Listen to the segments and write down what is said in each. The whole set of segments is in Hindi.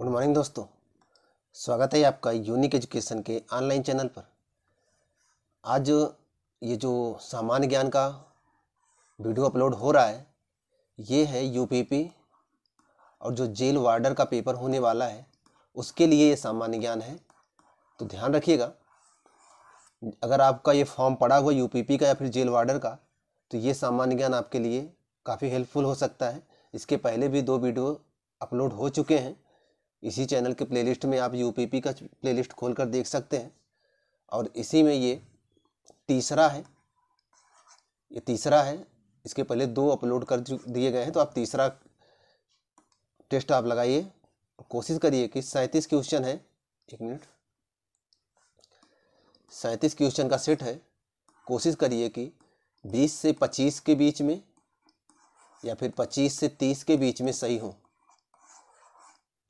गुड मॉर्निंग दोस्तों स्वागत है आपका यूनिक एजुकेशन के ऑनलाइन चैनल पर आज ये जो सामान्य ज्ञान का वीडियो अपलोड हो रहा है ये है यूपीपी और जो जेल वार्डर का पेपर होने वाला है उसके लिए ये सामान्य ज्ञान है तो ध्यान रखिएगा अगर आपका ये फॉर्म पड़ा हुआ यूपीपी का या फिर जेल वार्डर का तो ये सामान्य ज्ञान आपके लिए काफ़ी हेल्पफुल हो सकता है इसके पहले भी दो वीडियो अपलोड हो चुके हैं इसी चैनल के प्लेलिस्ट में आप यूपीपी का प्लेलिस्ट खोलकर देख सकते हैं और इसी में ये तीसरा है ये तीसरा है इसके पहले दो अपलोड कर दिए गए हैं तो आप तीसरा टेस्ट आप लगाइए कोशिश करिए कि सैंतीस क्वेश्चन है एक मिनट सैंतीस क्वेश्चन का सेट है कोशिश करिए कि बीस से पच्चीस के बीच में या फिर पच्चीस से तीस के बीच में सही हो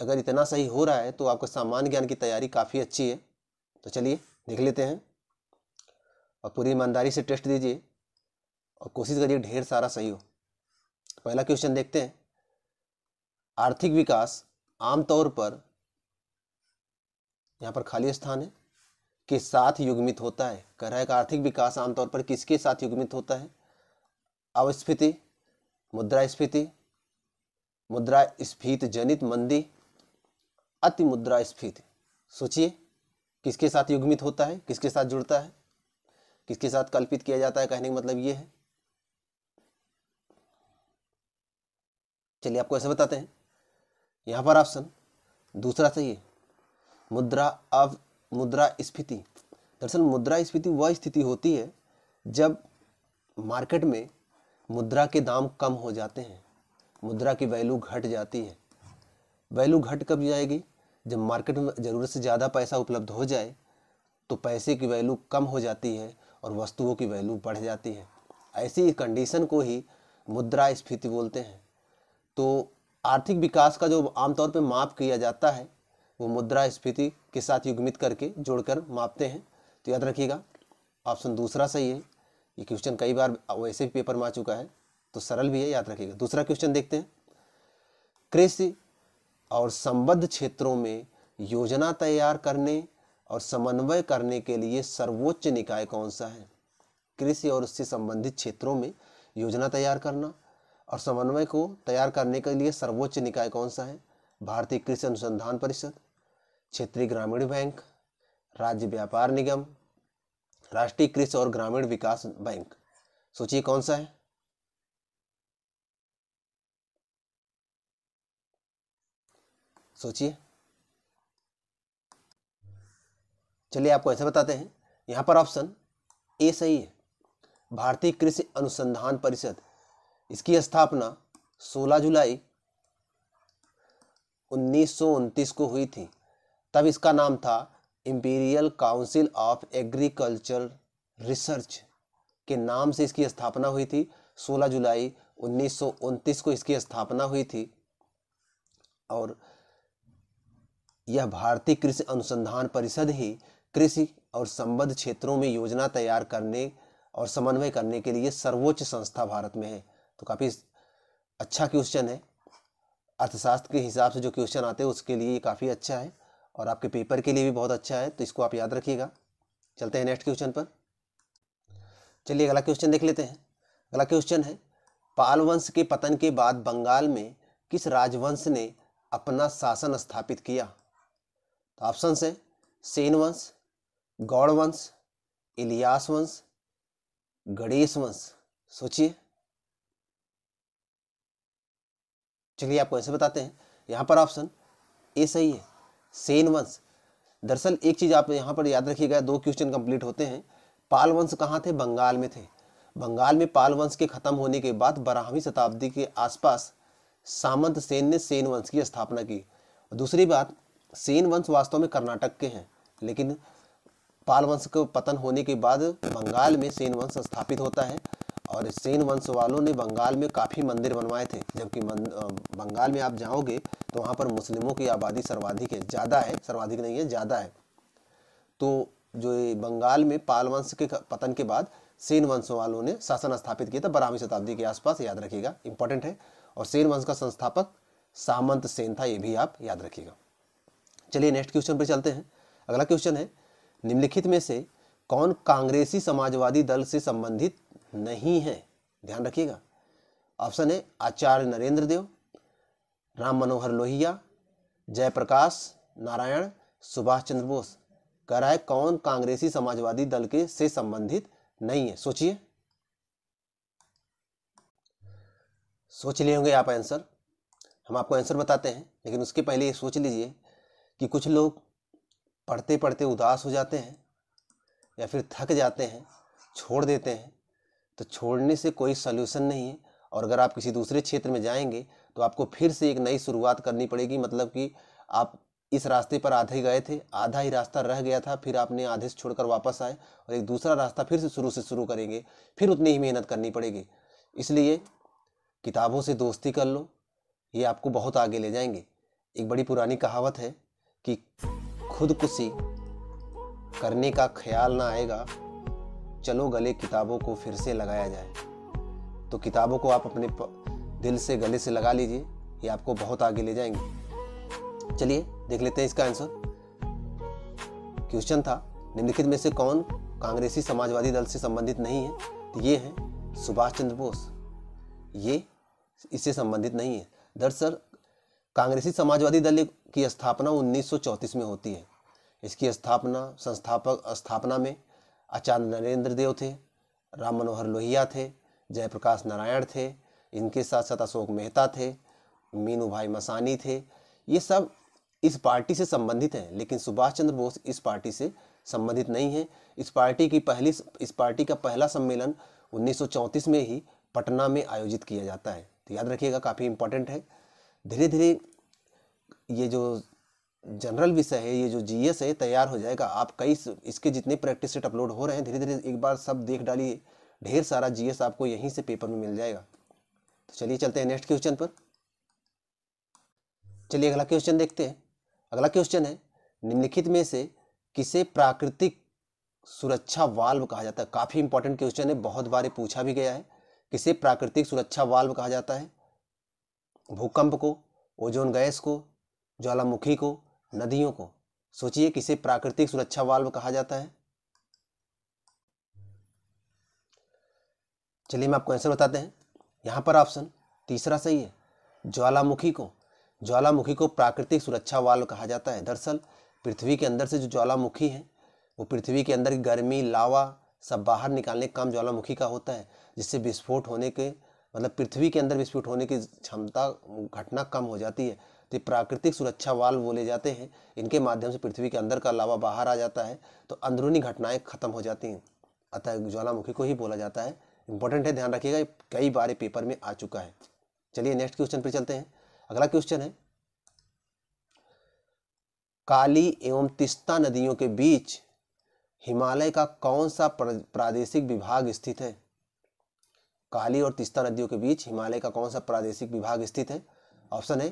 अगर इतना सही हो रहा है तो आपका सामान्य ज्ञान की तैयारी काफ़ी अच्छी है तो चलिए देख लेते हैं और पूरी ईमानदारी से टेस्ट दीजिए और कोशिश करिए ढेर सारा सही हो पहला क्वेश्चन देखते हैं आर्थिक विकास आमतौर पर यहाँ पर खाली स्थान है के साथ युग्मित होता है कह रहा है कि आर्थिक विकास आमतौर पर किसके साथ युग्मित होता है अवस्फीति मुद्रास्फीति मुद्रास्फीत जनित मंदी अति मुद्रा स्फीति सोचिए किसके साथ युग्मित होता है किसके साथ जुड़ता है किसके साथ कल्पित किया जाता है कहने का मतलब ये है चलिए आपको ऐसे बताते हैं यहाँ पर ऑप्शन दूसरा सही है मुद्रा अब मुद्रा स्फीति दरअसल मुद्रा स्फीति वह स्थिति होती है जब मार्केट में मुद्रा के दाम कम हो जाते हैं मुद्रा की वैल्यू घट जाती है वैल्यू घट कब जाएगी जब मार्केट में ज़रूरत से ज़्यादा पैसा उपलब्ध हो जाए तो पैसे की वैल्यू कम हो जाती है और वस्तुओं की वैल्यू बढ़ जाती है ऐसी कंडीशन को ही मुद्रा स्फीति बोलते हैं तो आर्थिक विकास का जो आमतौर पर माप किया जाता है वो मुद्रा स्फीति के साथ युग्मित करके जोड़कर मापते हैं तो याद रखिएगा ऑप्शन दूसरा सही है ये क्वेश्चन कई बार वैसे भी पेपर में आ चुका है तो सरल भी है याद रखिएगा दूसरा क्वेश्चन देखते हैं कृषि और संबद्ध क्षेत्रों में योजना तैयार करने और समन्वय करने के लिए सर्वोच्च निकाय कौन सा है कृषि और उससे संबंधित क्षेत्रों में योजना तैयार करना और समन्वय को तैयार करने के लिए सर्वोच्च निकाय कौन सा है भारतीय कृषि अनुसंधान परिषद क्षेत्रीय ग्रामीण बैंक राज्य व्यापार निगम राष्ट्रीय कृषि और ग्रामीण विकास बैंक सूची कौन सा है सोचिए चलिए आपको ऐसे बताते हैं यहाँ पर ऑप्शन ए सही है भारतीय कृषि अनुसंधान परिषद इसकी स्थापना 16 जुलाई उन्नीस को हुई थी तब इसका नाम था imperial council of agriculture research के नाम से इसकी स्थापना हुई थी 16 जुलाई उन्नीस को इसकी स्थापना हुई थी और यह भारतीय कृषि अनुसंधान परिषद ही कृषि और संबद्ध क्षेत्रों में योजना तैयार करने और समन्वय करने के लिए सर्वोच्च संस्था भारत में है तो काफ़ी अच्छा क्वेश्चन है अर्थशास्त्र के हिसाब से जो क्वेश्चन आते हैं उसके लिए काफ़ी अच्छा है और आपके पेपर के लिए भी बहुत अच्छा है तो इसको आप याद रखिएगा चलते हैं नेक्स्ट क्वेश्चन पर चलिए अगला क्वेश्चन देख लेते हैं अगला क्वेश्चन है पाल वंश के पतन के बाद बंगाल में किस राजवंश ने अपना शासन स्थापित किया तो ऑप्शन है सेन वंश गौड़ वंश इलियास वंश गणेश वंश सोचिए चलिए आपको ऐसे बताते हैं यहां पर ऑप्शन ए सही है सेन वंश दरअसल एक चीज़ आप यहां पर याद रखिएगा दो क्वेश्चन कंप्लीट होते हैं पाल वंश कहाँ थे बंगाल में थे बंगाल में पाल वंश के खत्म होने के बाद बारहवीं शताब्दी के आसपास सामंत सेन ने सेन वंश की स्थापना की दूसरी बात सेन वंश वास्तव में कर्नाटक के हैं लेकिन पाल वंश के पतन होने के बाद बंगाल में सेन वंश स्थापित होता है और सेन वंश वालों ने बंगाल में काफ़ी मंदिर बनवाए थे जबकि बंगाल में आप जाओगे तो वहाँ पर मुस्लिमों की आबादी सर्वाधिक है ज़्यादा है सर्वाधिक नहीं है ज़्यादा है तो जो बंगाल में पाल वंश के पतन के बाद सेन वंश वालों ने शासन स्थापित किया था बारहवीं शताब्दी के आसपास याद रखिएगा इंपॉर्टेंट है और सेन वंश का संस्थापक सामंत सेन था ये भी आप याद रखिएगा चलिए नेक्स्ट क्वेश्चन पर चलते हैं अगला क्वेश्चन है निम्नलिखित में से कौन कांग्रेसी समाजवादी दल से संबंधित नहीं है ध्यान रखिएगा ऑप्शन है आचार्य नरेंद्र देव राम मनोहर लोहिया जयप्रकाश नारायण सुभाष चंद्र बोस कह रहा है कौन कांग्रेसी समाजवादी दल के से संबंधित नहीं है सोचिए सोच लिए होंगे आप आंसर हम आपको आंसर बताते हैं लेकिन उसके पहले ये सोच लीजिए कि कुछ लोग पढ़ते पढ़ते उदास हो जाते हैं या फिर थक जाते हैं छोड़ देते हैं तो छोड़ने से कोई सोल्यूशन नहीं है और अगर आप किसी दूसरे क्षेत्र में जाएंगे तो आपको फिर से एक नई शुरुआत करनी पड़ेगी मतलब कि आप इस रास्ते पर आधे गए थे आधा ही रास्ता रह गया था फिर आपने आधे से छोड़कर वापस आए और एक दूसरा रास्ता फिर से शुरू से शुरू करेंगे फिर उतनी ही मेहनत करनी पड़ेगी इसलिए किताबों से दोस्ती कर लो ये आपको बहुत आगे ले जाएंगे एक बड़ी पुरानी कहावत है कि खुदकुशी करने का ख्याल ना आएगा चलो गले किताबों को फिर से लगाया जाए तो किताबों को आप अपने दिल से गले से लगा लीजिए ये आपको बहुत आगे ले जाएंगे चलिए देख लेते हैं इसका आंसर क्वेश्चन था निम्नलिखित में से कौन कांग्रेसी समाजवादी दल से संबंधित नहीं है तो ये है सुभाष चंद्र बोस ये इससे संबंधित नहीं है दरअसल कांग्रेसी समाजवादी दल की स्थापना 1934 में होती है इसकी स्थापना संस्थापक स्थापना में आचार्य नरेंद्र देव थे राम मनोहर लोहिया थे जयप्रकाश नारायण थे इनके साथ साथ अशोक मेहता थे मीनू भाई मसानी थे ये सब इस पार्टी से संबंधित हैं लेकिन सुभाष चंद्र बोस इस पार्टी से संबंधित नहीं है इस पार्टी की पहली इस पार्टी का पहला सम्मेलन उन्नीस में ही पटना में आयोजित किया जाता है तो याद रखिएगा काफ़ी इंपॉर्टेंट है धीरे धीरे ये जो जनरल विषय है ये जो जीएस है तैयार हो जाएगा आप कई इसके जितने प्रैक्टिस सेट अपलोड हो रहे हैं धीरे धीरे एक बार सब देख डालिए ढेर सारा जीएस आपको यहीं से पेपर में मिल जाएगा तो चलिए चलते हैं नेक्स्ट क्वेश्चन पर चलिए अगला क्वेश्चन देखते हैं अगला क्वेश्चन है निम्नलिखित में से किसे प्राकृतिक सुरक्षा वाल्व कहा जाता है काफ़ी इंपॉर्टेंट क्वेश्चन है बहुत बार पूछा भी गया है किसे प्राकृतिक सुरक्षा वाल्व कहा जाता है भूकंप को ओजोन गैस को ज्वालामुखी को नदियों को सोचिए किसे प्राकृतिक सुरक्षा वाल्व कहा जाता है चलिए मैं आपको आंसर बताते हैं यहाँ पर ऑप्शन तीसरा सही है ज्वालामुखी को ज्वालामुखी को प्राकृतिक सुरक्षा वाल्व कहा जाता है दरअसल पृथ्वी के अंदर से जो ज्वालामुखी है वो पृथ्वी के अंदर की गर्मी लावा सब बाहर निकालने का काम ज्वालामुखी का होता है जिससे विस्फोट होने के मतलब पृथ्वी के अंदर विस्फोट होने की क्षमता घटना कम हो जाती है तो प्राकृतिक सुरक्षा वाल्व बोले जाते हैं इनके माध्यम से पृथ्वी के अंदर का लावा बाहर आ जाता है तो अंदरूनी घटनाएं खत्म हो जाती हैं अतः ज्वालामुखी को ही बोला जाता है इंपॉर्टेंट है ध्यान रखिएगा कई बार पेपर में आ चुका है चलिए नेक्स्ट क्वेश्चन पर चलते हैं अगला क्वेश्चन है काली एवं तिस्ता नदियों के बीच हिमालय का कौन सा प्रादेशिक विभाग स्थित है काली और तीस्ता नदियों के बीच हिमालय का कौन सा प्रादेशिक विभाग स्थित है ऑप्शन है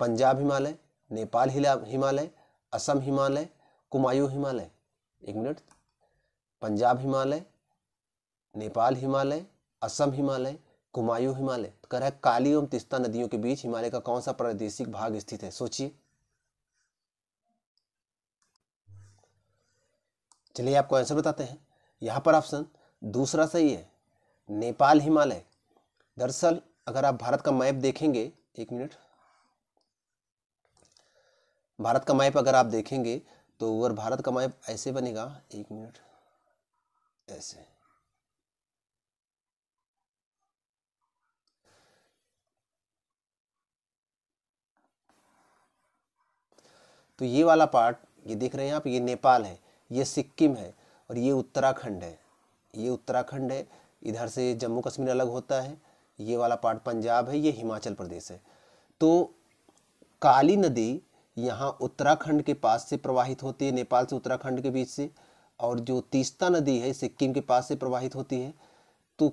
पंजाब हिमालय नेपाल हिमालय असम हिमालय कुमायू हिमालय एक मिनट पंजाब हिमालय नेपाल हिमालय असम हिमालय कुमायू हिमालय तो कह रहा है काली एवं तिस्ता नदियों के बीच हिमालय का कौन सा प्रादेशिक भाग स्थित है सोचिए चलिए आपको आंसर बताते हैं यहां पर ऑप्शन दूसरा सही है नेपाल हिमालय दरअसल अगर आप भारत का मैप देखेंगे एक मिनट भारत का मैप अगर आप देखेंगे तो वर भारत का मैप ऐसे बनेगा एक मिनट ऐसे तो ये वाला पार्ट ये देख रहे हैं आप ये नेपाल है ये सिक्किम है और ये उत्तराखंड है ये उत्तराखंड है इधर से जम्मू कश्मीर अलग होता है ये वाला पार्ट पंजाब है ये हिमाचल प्रदेश है तो काली नदी यहाँ उत्तराखंड के पास से प्रवाहित होती है नेपाल से उत्तराखंड के बीच से और जो तीस्ता नदी है सिक्किम के पास से प्रवाहित होती है तो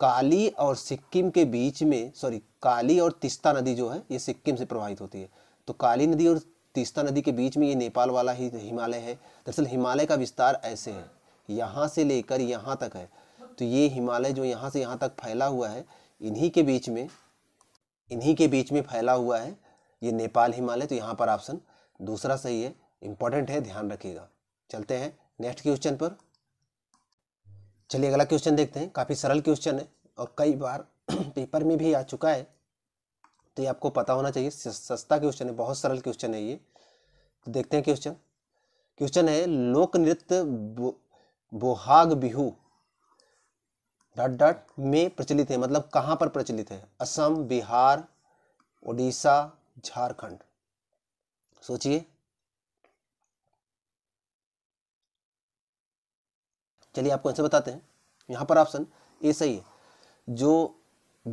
काली और सिक्किम के बीच में सॉरी काली और तीस्ता नदी जो है ये सिक्किम से प्रवाहित होती है तो काली नदी और तीस्ता नदी के बीच में ये नेपाल वाला ही हिमालय है दरअसल हिमालय का विस्तार ऐसे है यहाँ से लेकर यहाँ तक है तो ये हिमालय जो यहाँ से यहाँ तक फैला हुआ है इन्हीं के बीच में इन्हीं के बीच में फैला हुआ है ये नेपाल हिमालय तो यहाँ पर ऑप्शन दूसरा सही है इंपॉर्टेंट है ध्यान रखिएगा चलते हैं नेक्स्ट क्वेश्चन पर चलिए अगला क्वेश्चन देखते हैं काफ़ी सरल क्वेश्चन है और कई बार पेपर में भी आ चुका है तो ये आपको पता होना चाहिए सस्ता क्वेश्चन है बहुत सरल क्वेश्चन है ये तो देखते हैं क्वेश्चन क्वेश्चन है लोक नृत्य बो, बोहाग बिहू डॉट डॉट में प्रचलित है मतलब कहाँ पर प्रचलित है असम बिहार उड़ीसा झारखंड सोचिए चलिए आपको आंसर बताते हैं यहाँ पर ऑप्शन ए सही है जो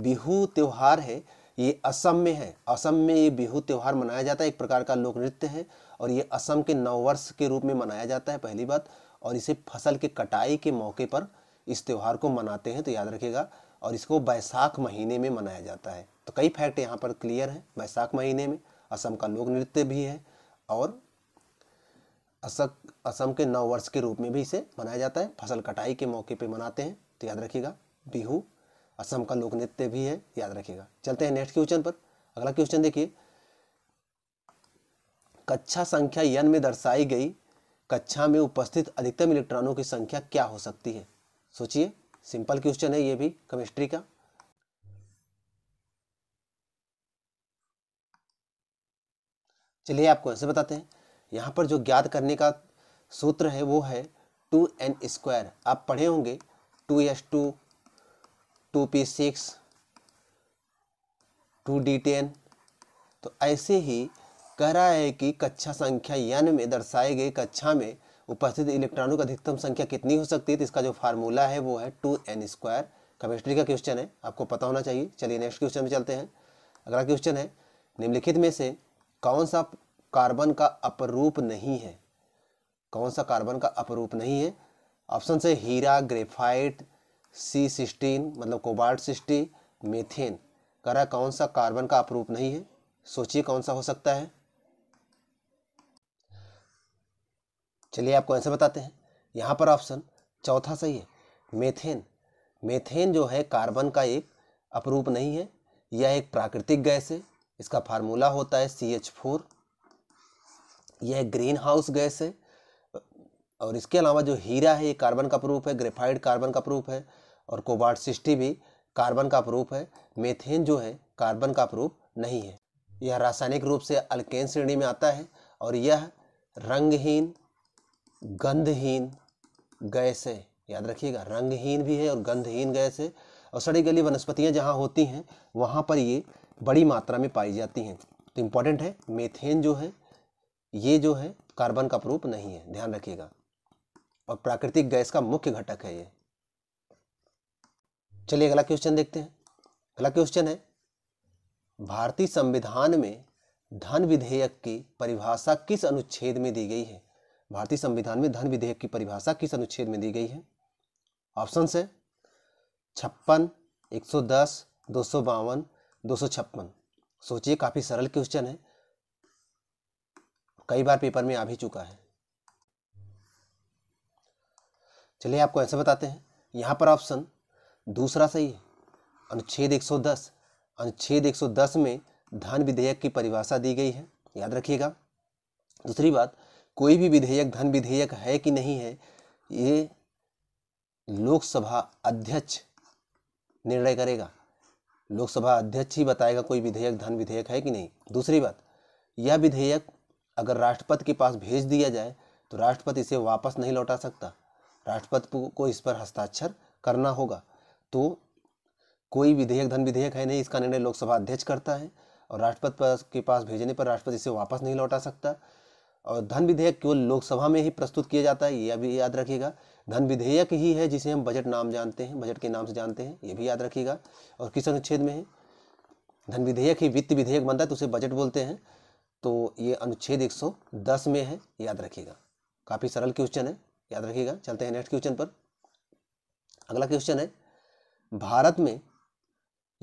बिहू त्यौहार है ये असम में है असम में ये बिहू त्यौहार मनाया जाता है एक प्रकार का लोक नृत्य है और ये असम के नववर्ष के रूप में मनाया जाता है पहली बात और इसे फसल के कटाई के मौके पर इस त्यौहार को मनाते हैं तो याद रखिएगा और इसको बैसाख महीने में मनाया जाता है तो कई फैक्ट यहाँ पर क्लियर है बैसाख महीने में असम का लोक नृत्य भी है और असक असम के नव वर्ष के रूप में भी इसे मनाया जाता है फसल कटाई के मौके पे मनाते हैं तो याद रखिएगा बिहू असम का लोक नृत्य भी है याद रखिएगा चलते हैं नेक्स्ट क्वेश्चन पर अगला क्वेश्चन देखिए कक्षा संख्या यन में दर्शाई गई कक्षा में उपस्थित अधिकतम इलेक्ट्रॉनों की संख्या क्या हो सकती है सोचिए सिंपल क्वेश्चन है ये भी केमिस्ट्री का चलिए आपको ऐसे बताते हैं यहाँ पर जो ज्ञात करने का सूत्र है वो है टू एन स्क्वायर आप पढ़े होंगे two S two two P six two D ten तो ऐसे ही कह रहा है कि कक्षा संख्या यन में दर्शाए गए कक्षा में उपस्थित इलेक्ट्रॉनों की अधिकतम संख्या कितनी हो सकती है तो इसका जो फार्मूला है वो है टू एन स्क्वायर केमिस्ट्री का क्वेश्चन है आपको पता होना चाहिए चलिए नेक्स्ट क्वेश्चन में चलते हैं अगला क्वेश्चन है निम्नलिखित में से कौन सा कार्बन का अपरूप नहीं है कौन सा कार्बन का अपरूप नहीं है ऑप्शन से हीरा ग्रेफाइट सी सिस्टीन मतलब कोबाल्ट सिस्टी मेथेन करा कौन सा कार्बन का अपरूप नहीं है सोचिए कौन सा हो सकता है चलिए आपको आंसर बताते हैं यहाँ पर ऑप्शन चौथा सही है मेथेन मेथेन जो है कार्बन का एक अपरूप नहीं है यह एक प्राकृतिक गैस है इसका फार्मूला होता है सी एच फोर यह ग्रीन हाउस गैस है और इसके अलावा जो हीरा है ये कार्बन का प्रूफ है ग्रेफाइड कार्बन का प्रूफ है और कोबार्ट सिस्टी भी कार्बन का प्रूफ है मेथेन जो है कार्बन का प्रूफ नहीं है यह रासायनिक रूप से अल्केन श्रेणी में आता है और यह रंगहीन गंधहीन गैस है याद रखिएगा रंगहीन भी है और गंधहीन गैस है और सड़ी गली वनस्पतियाँ जहाँ होती हैं वहाँ पर ये बड़ी मात्रा में पाई जाती हैं तो इम्पॉर्टेंट है मेथेन जो है ये जो है कार्बन का प्रूप नहीं है ध्यान रखिएगा और प्राकृतिक गैस का मुख्य घटक है ये चलिए अगला क्वेश्चन देखते हैं अगला क्वेश्चन है भारतीय संविधान में धन विधेयक की परिभाषा किस अनुच्छेद में दी गई है भारतीय संविधान में धन विधेयक की परिभाषा किस अनुच्छेद में दी गई है ऑप्शन है छप्पन एक सौ दस दो सौ बावन दो सौ छप्पन सोचिए काफ़ी सरल क्वेश्चन है कई बार पेपर में आ भी चुका है चलिए आपको ऐसे बताते हैं यहाँ पर ऑप्शन दूसरा सही है अनुच्छेद 110 अनुच्छेद 110 में धन विधेयक की परिभाषा दी गई है याद रखिएगा दूसरी बात कोई भी विधेयक धन विधेयक है कि नहीं है ये लोकसभा अध्यक्ष निर्णय करेगा लोकसभा अध्यक्ष ही बताएगा कोई विधेयक धन विधेयक है कि नहीं दूसरी बात यह विधेयक अगर राष्ट्रपति के पास भेज दिया जाए तो राष्ट्रपति इसे वापस नहीं लौटा सकता राष्ट्रपति को इस पर हस्ताक्षर करना होगा तो कोई विधेयक धन विधेयक है नहीं इसका निर्णय लोकसभा अध्यक्ष करता है और राष्ट्रपति के पास भेजने पर राष्ट्रपति इसे वापस नहीं लौटा सकता और धन विधेयक केवल लोकसभा में ही प्रस्तुत किया जाता है ये अभी याद रखिएगा धन विधेयक ही है जिसे हम बजट नाम जानते हैं बजट के नाम से जानते हैं ये भी याद रखिएगा और किस अनुच्छेद में है धन विधेयक ही वित्त विधेयक बनता है तो उसे बजट बोलते हैं तो ये अनुच्छेद 110 में है याद रखिएगा काफ़ी सरल क्वेश्चन है याद रखिएगा चलते हैं नेक्स्ट क्वेश्चन पर अगला क्वेश्चन है भारत में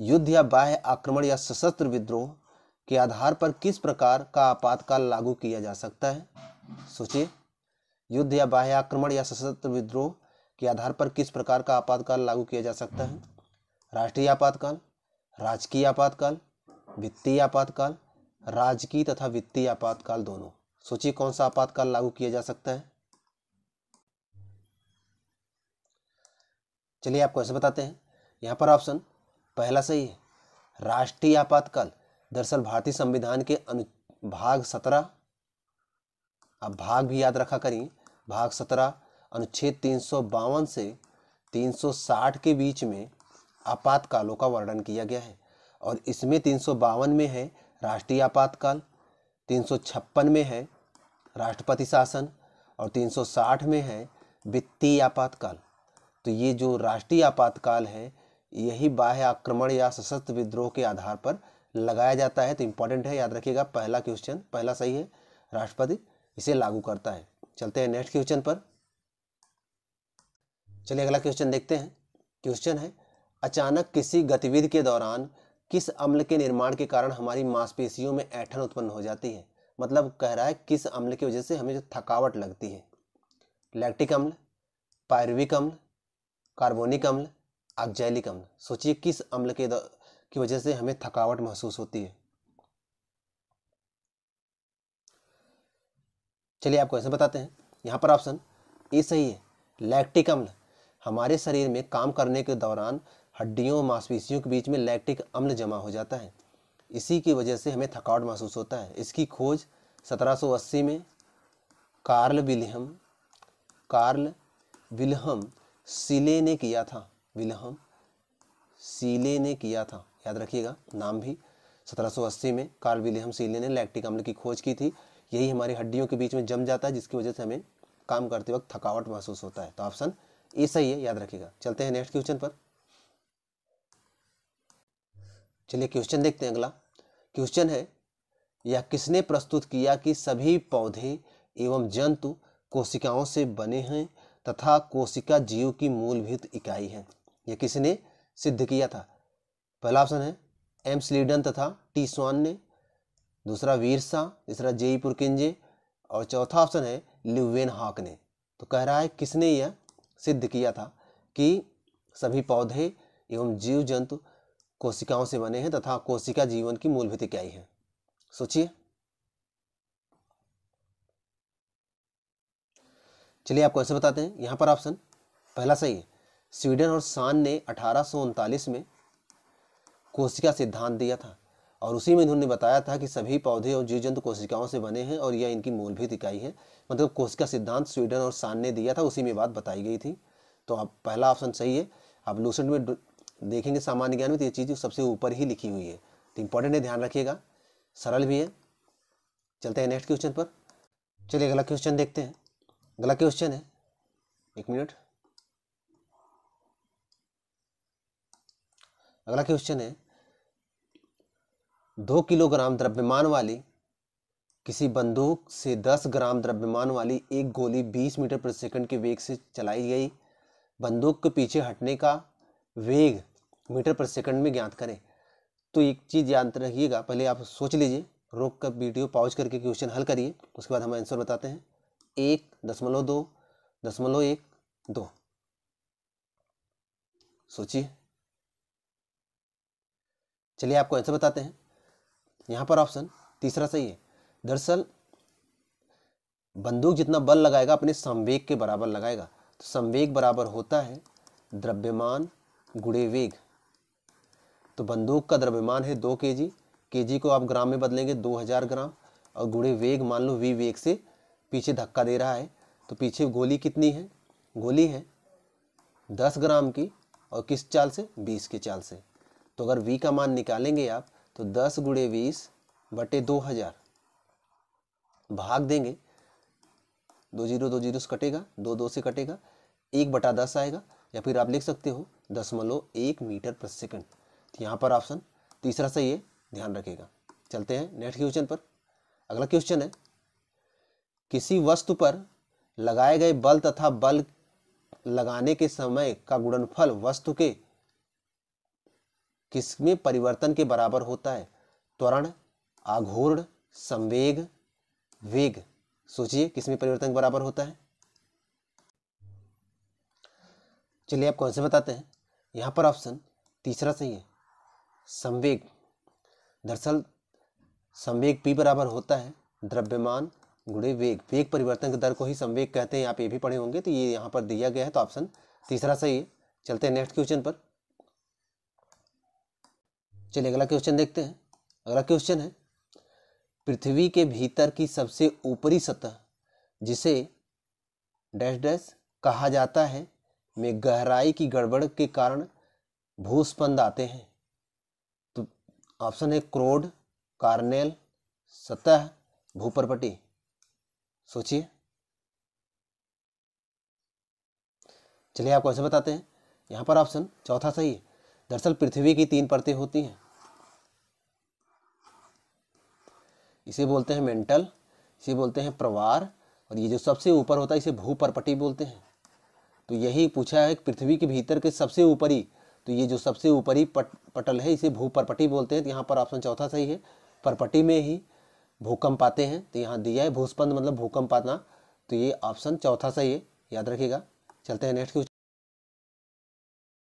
युद्ध या बाह्य आक्रमण या सशस्त्र विद्रोह के आधार पर किस प्रकार का आपातकाल लागू किया जा सकता है सोचिए युद्ध या बाह्य आक्रमण या सशस्त्र विद्रोह के आधार पर किस प्रकार का आपातकाल लागू किया जा सकता है राष्ट्रीय आपातकाल राजकीय आपातकाल वित्तीय आपातकाल राजकीय तथा वित्तीय आपातकाल दोनों सोचिए कौन सा आपातकाल लागू किया जा सकता है चलिए आपको ऐसे बताते हैं यहाँ पर ऑप्शन पहला सही है राष्ट्रीय आपातकाल दरअसल भारतीय संविधान के अनु भाग सत्रह अब भाग भी याद रखा करें भाग सत्रह अनुच्छेद तीन से साठ के बीच में आपातकालों का वर्णन किया गया है और इसमें तीन सौ बावन में है राष्ट्रीय आपातकाल तीन सौ छप्पन में है राष्ट्रपति शासन और तीन सौ साठ में है वित्तीय आपातकाल तो ये जो राष्ट्रीय आपातकाल है यही बाह्य आक्रमण या सशस्त्र विद्रोह के आधार पर लगाया जाता है तो इम्पॉर्टेंट है याद रखिएगा पहला क्वेश्चन पहला सही है राष्ट्रपति इसे लागू करता है चलते हैं नेक्स्ट क्वेश्चन पर चलिए अगला क्वेश्चन देखते हैं क्वेश्चन है अचानक किसी गतिविधि के दौरान किस अम्ल के निर्माण के कारण हमारी मांसपेशियों में ऐठन उत्पन्न हो जाती है मतलब कह रहा है किस अम्ल की वजह से हमें जो थकावट लगती है लैक्टिक अम्ल पायरविक अम्ल कार्बोनिक अम्ल आगजैलिक अम्ल सोचिए किस अम्ल के की वजह से हमें थकावट महसूस होती है चलिए आपको ऐसे बताते हैं यहाँ पर ऑप्शन ए सही है लैक्टिक अम्ल हमारे शरीर में काम करने के दौरान हड्डियों मांसपेशियों के बीच में लैक्टिक अम्ल जमा हो जाता है इसी की वजह से हमें थकावट महसूस होता है इसकी खोज 1780 में Carl Wilhelm Carl Wilhelm Scheele ने किया था विलहम सीले ने किया था याद रखिएगा नाम भी 1780 में कार्ल विलियम सीले ने लैक्टिक अम्ल की खोज की थी यही हमारी हड्डियों के बीच में जम जाता है जिसकी वजह से हमें काम करते वक्त थकावट महसूस होता है तो ऑप्शन ए सही है याद रखिएगा चलते हैं नेक्स्ट क्वेश्चन पर चलिए क्वेश्चन देखते हैं अगला क्वेश्चन है या किसने प्रस्तुत किया कि सभी पौधे एवं जंतु कोशिकाओं से बने हैं तथा कोशिका जीव की मूलभूत इकाई है यह किसने सिद्ध किया था पहला ऑप्शन है एम स्लीडन तथा टी स्वान ने दूसरा वीर शाह तीसरा जेई पुरकिंजे और चौथा ऑप्शन है लिवेन हॉक ने तो कह रहा है किसने यह सिद्ध किया था कि सभी पौधे एवं जीव जंतु कोशिकाओं से बने हैं तथा कोशिका जीवन की मूल भीति क्या है सोचिए चलिए आपको ऐसे बताते हैं यहाँ पर ऑप्शन पहला सही है स्वीडन और शान ने अठारह में कोशिका सिद्धांत दिया था और उसी में इन्होंने बताया था कि सभी पौधे और जीव जंतु कोशिकाओं से बने हैं और यह इनकी मूलभूत इकाई है मतलब कोशिका सिद्धांत स्वीडन और सान ने दिया था उसी में बात बताई गई थी तो आप पहला ऑप्शन सही है आप लूसेंट में देखेंगे सामान्य ज्ञान में तो ये चीज़ सबसे ऊपर ही लिखी हुई है तो इंपॉर्टेंट है ध्यान रखिएगा सरल भी है चलते हैं नेक्स्ट क्वेश्चन पर चलिए अगला क्वेश्चन देखते हैं अगला क्वेश्चन है एक मिनट अगला क्वेश्चन है दो किलोग्राम द्रव्यमान वाली किसी बंदूक से दस ग्राम द्रव्यमान वाली एक गोली बीस मीटर प्रति सेकंड के वेग से चलाई गई बंदूक के पीछे हटने का वेग मीटर प्रति सेकंड में ज्ञात करें तो एक चीज़ याद रखिएगा पहले आप सोच लीजिए रोक कर वीडियो पॉज करके क्वेश्चन हल करिए उसके बाद हम आंसर बताते हैं एक दशमलव दो दशमलव एक दो सोचिए चलिए आपको आंसर बताते हैं यहाँ पर ऑप्शन तीसरा सही है दरअसल बंदूक जितना बल लगाएगा अपने संवेग के बराबर लगाएगा तो संवेग बराबर होता है द्रव्यमान गुड़े वेग तो बंदूक का द्रव्यमान है दो के जी के जी को आप ग्राम में बदलेंगे दो हज़ार ग्राम और गुड़े वेग मान लो वी वेग से पीछे धक्का दे रहा है तो पीछे गोली कितनी है गोली है दस ग्राम की और किस चाल से बीस के चाल से तो अगर वी का मान निकालेंगे आप तो दस गुड़े बीस बटे दो हज़ार भाग देंगे दो जीरो दो जीरो से कटेगा दो दो से कटेगा एक बटा दस आएगा या फिर आप लिख सकते हो दसमलव एक मीटर प्रति सेकंड तो यहाँ पर ऑप्शन तीसरा सही है ध्यान रखेगा चलते हैं नेक्स्ट क्वेश्चन पर अगला क्वेश्चन है किसी वस्तु पर लगाए गए बल तथा बल लगाने के समय का गुणनफल वस्तु के किसमें परिवर्तन के बराबर होता है त्वरण आघूर्ण संवेग वेग सोचिए किसमें परिवर्तन के बराबर होता है चलिए आप कौन से बताते हैं यहाँ पर ऑप्शन तीसरा सही है संवेग दरअसल संवेग पी बराबर होता है द्रव्यमान गुणे वेग वेग परिवर्तन की दर को ही संवेग कहते हैं आप ये भी पढ़े होंगे तो ये यहाँ पर दिया गया है तो ऑप्शन तीसरा सही है चलते हैं नेक्स्ट क्वेश्चन पर चलिए अगला क्वेश्चन देखते हैं अगला क्वेश्चन है पृथ्वी के भीतर की सबसे ऊपरी सतह जिसे डैश डैश कहा जाता है में गहराई की गड़बड़ के कारण भूस्पंद आते हैं तो ऑप्शन है क्रोड कार्नेल सतह भूपरपटी सोचिए चलिए आपको ऐसे बताते हैं यहाँ पर ऑप्शन चौथा सही है दरअसल पृथ्वी की तीन परतें होती हैं इसे बोलते हैं मेंटल इसे बोलते हैं प्रवार और ये जो सबसे ऊपर होता है इसे भूपरपटी बोलते हैं तो यही पूछा है पृथ्वी के भीतर के सबसे ऊपरी तो ये जो सबसे ऊपरी पट पटल है इसे भूपरपटी बोलते हैं तो यहाँ पर ऑप्शन चौथा सही है परपटी में ही भूकंप आते हैं तो यहाँ दिया है भूस्पंद मतलब भूकंप आना तो ये ऑप्शन चौथा सही है याद रखिएगा चलते हैं नेक्स्ट क्वेश्चन